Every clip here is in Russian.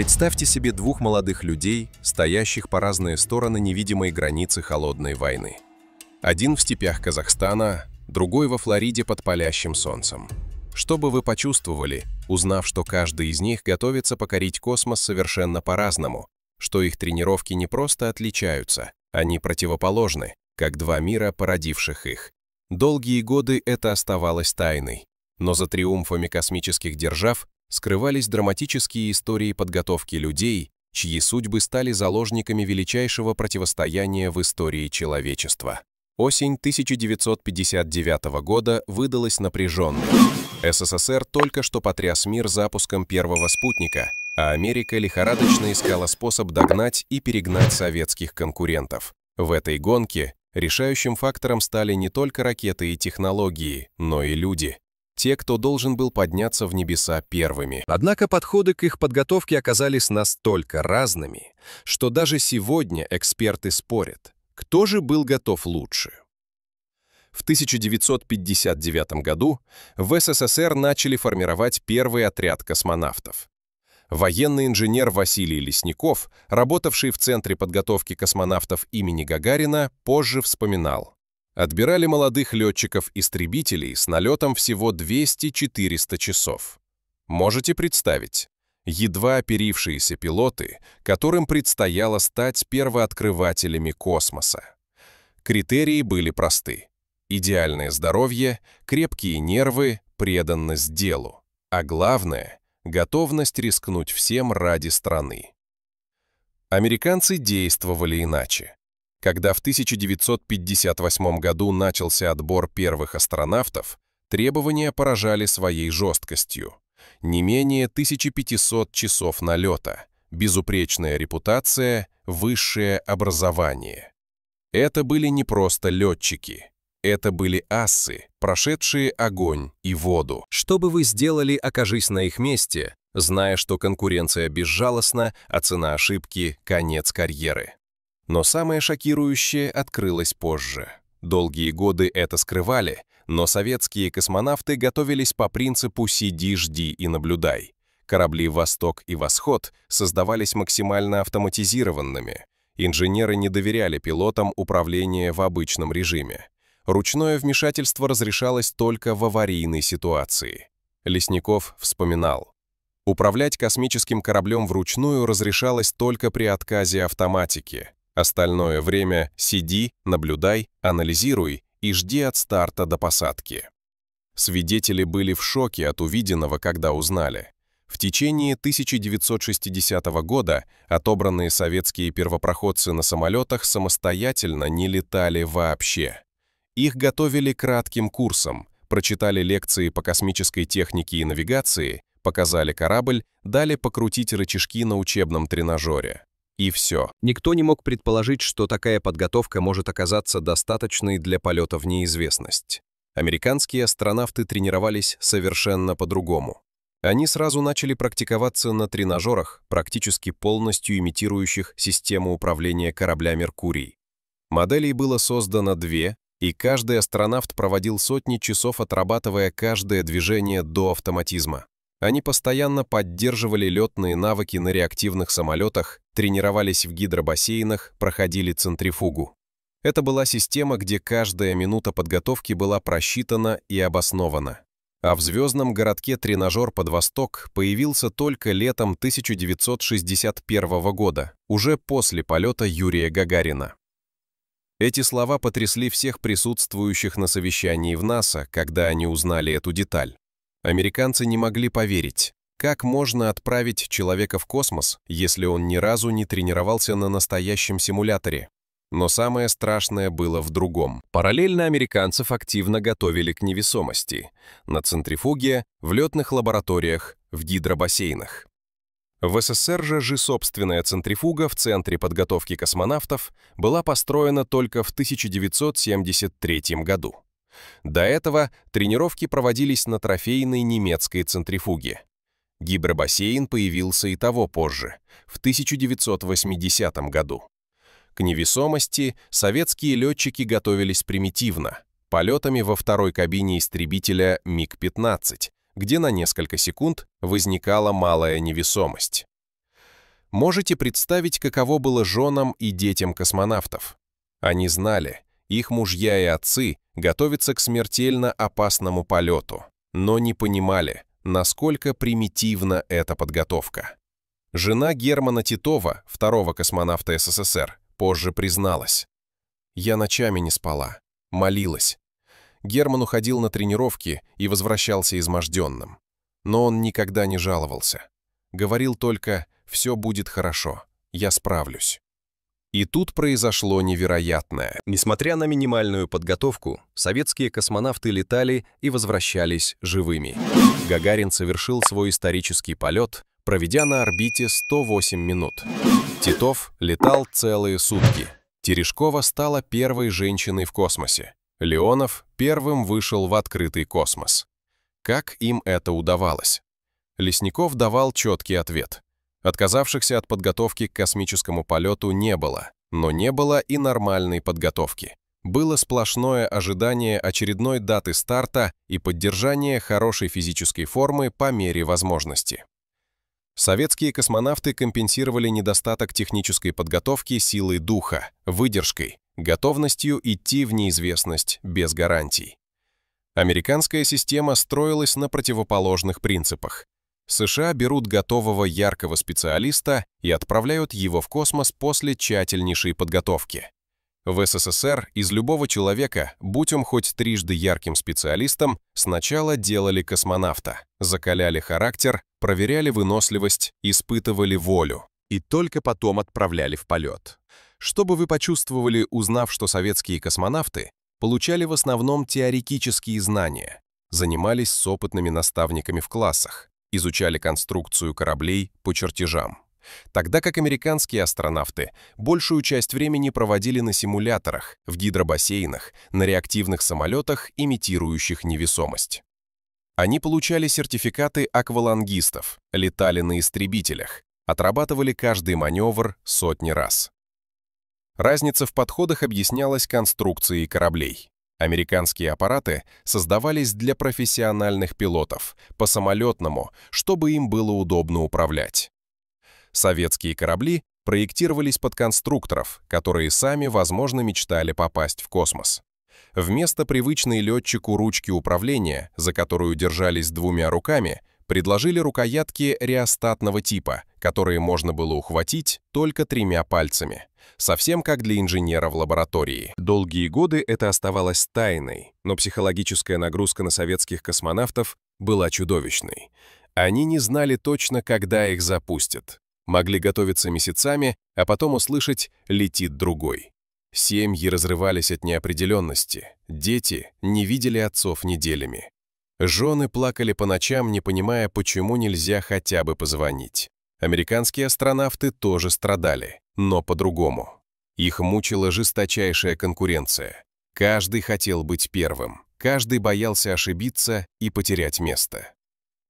Представьте себе двух молодых людей, стоящих по разные стороны невидимой границы холодной войны. Один в степях Казахстана, другой во Флориде под палящим солнцем. Что бы вы почувствовали, узнав, что каждый из них готовится покорить космос совершенно по-разному, что их тренировки не просто отличаются, они противоположны, как два мира, породивших их. Долгие годы это оставалось тайной, но за триумфами космических держав скрывались драматические истории подготовки людей, чьи судьбы стали заложниками величайшего противостояния в истории человечества. Осень 1959 года выдалась напряженной. СССР только что потряс мир запуском первого спутника, а Америка лихорадочно искала способ догнать и перегнать советских конкурентов. В этой гонке решающим фактором стали не только ракеты и технологии, но и люди те, кто должен был подняться в небеса первыми. Однако подходы к их подготовке оказались настолько разными, что даже сегодня эксперты спорят, кто же был готов лучше. В 1959 году в СССР начали формировать первый отряд космонавтов. Военный инженер Василий Лесников, работавший в Центре подготовки космонавтов имени Гагарина, позже вспоминал отбирали молодых летчиков-истребителей с налетом всего 200-400 часов. Можете представить, едва оперившиеся пилоты, которым предстояло стать первооткрывателями космоса. Критерии были просты. Идеальное здоровье, крепкие нервы, преданность делу. А главное — готовность рискнуть всем ради страны. Американцы действовали иначе. Когда в 1958 году начался отбор первых астронавтов, требования поражали своей жесткостью. Не менее 1500 часов налета, безупречная репутация, высшее образование. Это были не просто летчики. Это были асы, прошедшие огонь и воду. Что бы вы сделали, окажись на их месте, зная, что конкуренция безжалостна, а цена ошибки – конец карьеры? Но самое шокирующее открылось позже. Долгие годы это скрывали, но советские космонавты готовились по принципу «сиди, жди и наблюдай». Корабли «Восток» и «Восход» создавались максимально автоматизированными. Инженеры не доверяли пилотам управления в обычном режиме. Ручное вмешательство разрешалось только в аварийной ситуации. Лесников вспоминал. Управлять космическим кораблем вручную разрешалось только при отказе автоматики. Остальное время сиди, наблюдай, анализируй и жди от старта до посадки. Свидетели были в шоке от увиденного, когда узнали. В течение 1960 года отобранные советские первопроходцы на самолетах самостоятельно не летали вообще. Их готовили кратким курсом, прочитали лекции по космической технике и навигации, показали корабль, дали покрутить рычажки на учебном тренажере и все. Никто не мог предположить, что такая подготовка может оказаться достаточной для полета в неизвестность. Американские астронавты тренировались совершенно по-другому. Они сразу начали практиковаться на тренажерах, практически полностью имитирующих систему управления корабля «Меркурий». Моделей было создано две, и каждый астронавт проводил сотни часов, отрабатывая каждое движение до автоматизма. Они постоянно поддерживали летные навыки на реактивных самолетах, тренировались в гидробассейнах, проходили центрифугу. Это была система, где каждая минута подготовки была просчитана и обоснована. А в звездном городке тренажер под Восток появился только летом 1961 года, уже после полета Юрия Гагарина. Эти слова потрясли всех присутствующих на совещании в НАСА, когда они узнали эту деталь. Американцы не могли поверить, как можно отправить человека в космос, если он ни разу не тренировался на настоящем симуляторе. Но самое страшное было в другом. Параллельно американцев активно готовили к невесомости. На центрифуге, в летных лабораториях, в гидробассейнах. В СССР же же собственная центрифуга в Центре подготовки космонавтов была построена только в 1973 году. До этого тренировки проводились на трофейной немецкой центрифуге. Гибробассейн появился и того позже, в 1980 году. К невесомости советские летчики готовились примитивно, полетами во второй кабине истребителя МиГ-15, где на несколько секунд возникала малая невесомость. Можете представить, каково было женам и детям космонавтов? Они знали, их мужья и отцы готовятся к смертельно опасному полету, но не понимали, насколько примитивна эта подготовка. Жена Германа Титова, второго космонавта СССР, позже призналась. «Я ночами не спала, молилась. Герман уходил на тренировки и возвращался изможденным. Но он никогда не жаловался. Говорил только «все будет хорошо, я справлюсь». И тут произошло невероятное. Несмотря на минимальную подготовку, советские космонавты летали и возвращались живыми. Гагарин совершил свой исторический полет, проведя на орбите 108 минут. Титов летал целые сутки. Терешкова стала первой женщиной в космосе. Леонов первым вышел в открытый космос. Как им это удавалось? Лесников давал четкий ответ. Отказавшихся от подготовки к космическому полету не было, но не было и нормальной подготовки. Было сплошное ожидание очередной даты старта и поддержание хорошей физической формы по мере возможности. Советские космонавты компенсировали недостаток технической подготовки силой духа, выдержкой, готовностью идти в неизвестность без гарантий. Американская система строилась на противоположных принципах. США берут готового яркого специалиста и отправляют его в космос после тщательнейшей подготовки. В СССР из любого человека, будь он хоть трижды ярким специалистом, сначала делали космонавта, закаляли характер, проверяли выносливость, испытывали волю. И только потом отправляли в полет. Что бы вы почувствовали, узнав, что советские космонавты получали в основном теоретические знания, занимались с опытными наставниками в классах, изучали конструкцию кораблей по чертежам. Тогда как американские астронавты большую часть времени проводили на симуляторах, в гидробассейнах, на реактивных самолетах, имитирующих невесомость. Они получали сертификаты аквалангистов, летали на истребителях, отрабатывали каждый маневр сотни раз. Разница в подходах объяснялась конструкцией кораблей. Американские аппараты создавались для профессиональных пилотов, по самолетному, чтобы им было удобно управлять. Советские корабли проектировались под конструкторов, которые сами, возможно, мечтали попасть в космос. Вместо привычной летчику ручки управления, за которую держались двумя руками, предложили рукоятки реостатного типа, которые можно было ухватить только тремя пальцами. Совсем как для инженера в лаборатории. Долгие годы это оставалось тайной, но психологическая нагрузка на советских космонавтов была чудовищной. Они не знали точно, когда их запустят. Могли готовиться месяцами, а потом услышать «летит другой». Семьи разрывались от неопределенности, дети не видели отцов неделями. Жены плакали по ночам, не понимая, почему нельзя хотя бы позвонить. Американские астронавты тоже страдали, но по-другому. Их мучила жесточайшая конкуренция. Каждый хотел быть первым, каждый боялся ошибиться и потерять место.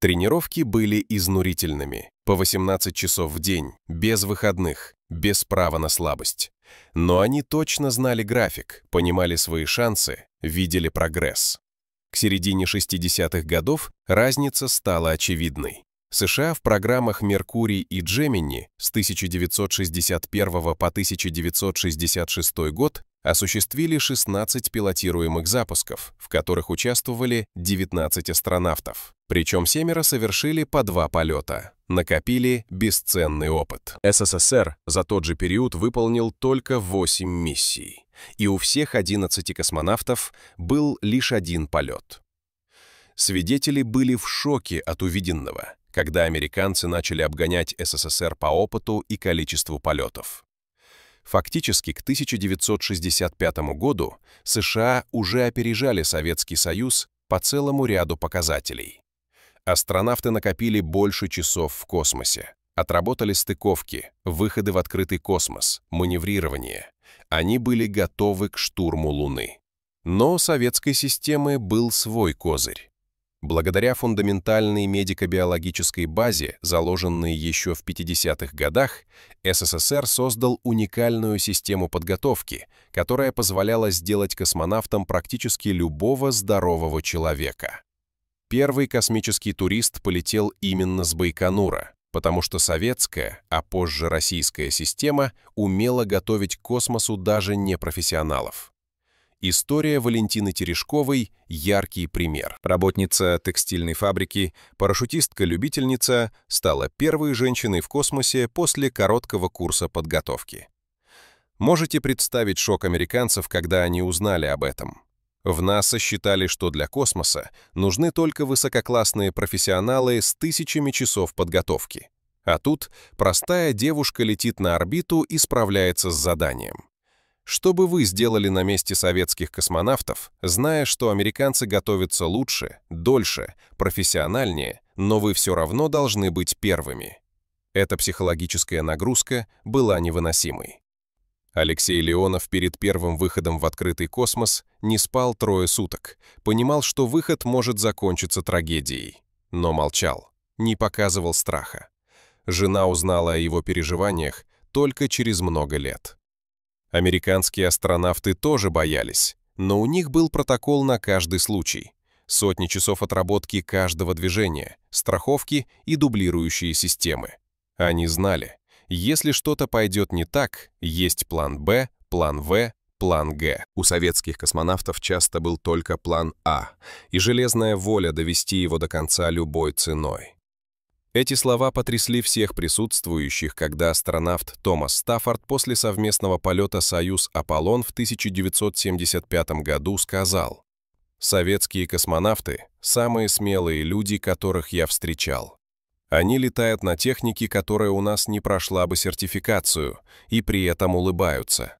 Тренировки были изнурительными, по 18 часов в день, без выходных, без права на слабость. Но они точно знали график, понимали свои шансы, видели прогресс. К середине 60-х годов разница стала очевидной. США в программах «Меркурий» и «Джемини» с 1961 по 1966 год осуществили 16 пилотируемых запусков, в которых участвовали 19 астронавтов. Причем семеро совершили по два полета. Накопили бесценный опыт. СССР за тот же период выполнил только 8 миссий. И у всех 11 космонавтов был лишь один полет. Свидетели были в шоке от увиденного, когда американцы начали обгонять СССР по опыту и количеству полетов. Фактически к 1965 году США уже опережали Советский Союз по целому ряду показателей. Астронавты накопили больше часов в космосе, отработали стыковки, выходы в открытый космос, маневрирование. Они были готовы к штурму Луны. Но у советской системы был свой козырь Благодаря фундаментальной медико-биологической базе, заложенной еще в 50-х годах, СССР создал уникальную систему подготовки, которая позволяла сделать космонавтом практически любого здорового человека. Первый космический турист полетел именно с Байконура, потому что советская, а позже российская система умела готовить к космосу даже непрофессионалов. История Валентины Терешковой – яркий пример. Работница текстильной фабрики, парашютистка-любительница стала первой женщиной в космосе после короткого курса подготовки. Можете представить шок американцев, когда они узнали об этом? В НАСА считали, что для космоса нужны только высококлассные профессионалы с тысячами часов подготовки. А тут простая девушка летит на орбиту и справляется с заданием. Что бы вы сделали на месте советских космонавтов, зная, что американцы готовятся лучше, дольше, профессиональнее, но вы все равно должны быть первыми? Эта психологическая нагрузка была невыносимой. Алексей Леонов перед первым выходом в открытый космос не спал трое суток, понимал, что выход может закончиться трагедией, но молчал, не показывал страха. Жена узнала о его переживаниях только через много лет. Американские астронавты тоже боялись, но у них был протокол на каждый случай. Сотни часов отработки каждого движения, страховки и дублирующие системы. Они знали, если что-то пойдет не так, есть план «Б», план «В», план «Г». У советских космонавтов часто был только план «А», и железная воля довести его до конца любой ценой. Эти слова потрясли всех присутствующих, когда астронавт Томас Стаффорд после совместного полета «Союз-Аполлон» в 1975 году сказал «Советские космонавты – самые смелые люди, которых я встречал. Они летают на технике, которая у нас не прошла бы сертификацию, и при этом улыбаются.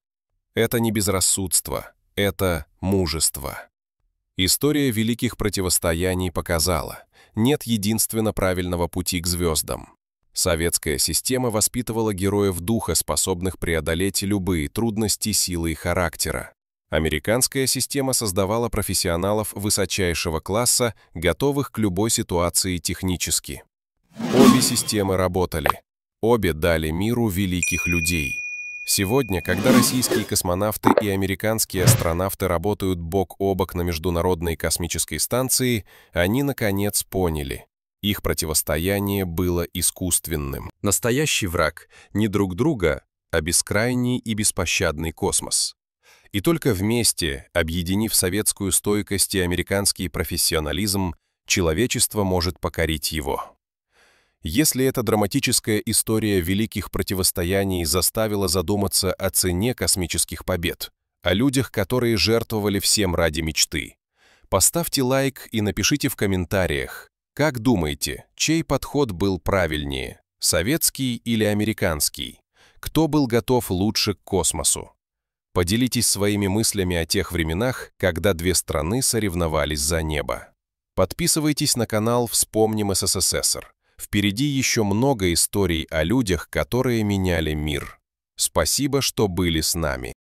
Это не безрассудство, это мужество». История великих противостояний показала – нет единственно правильного пути к звездам. Советская система воспитывала героев духа, способных преодолеть любые трудности силы и характера. Американская система создавала профессионалов высочайшего класса, готовых к любой ситуации технически. Обе системы работали. Обе дали миру великих людей. Сегодня, когда российские космонавты и американские астронавты работают бок о бок на Международной космической станции, они, наконец, поняли. Их противостояние было искусственным. Настоящий враг не друг друга, а бескрайний и беспощадный космос. И только вместе, объединив советскую стойкость и американский профессионализм, человечество может покорить его. Если эта драматическая история великих противостояний заставила задуматься о цене космических побед, о людях, которые жертвовали всем ради мечты, поставьте лайк и напишите в комментариях, как думаете, чей подход был правильнее, советский или американский? Кто был готов лучше к космосу? Поделитесь своими мыслями о тех временах, когда две страны соревновались за небо. Подписывайтесь на канал «Вспомним СССР». Впереди еще много историй о людях, которые меняли мир. Спасибо, что были с нами.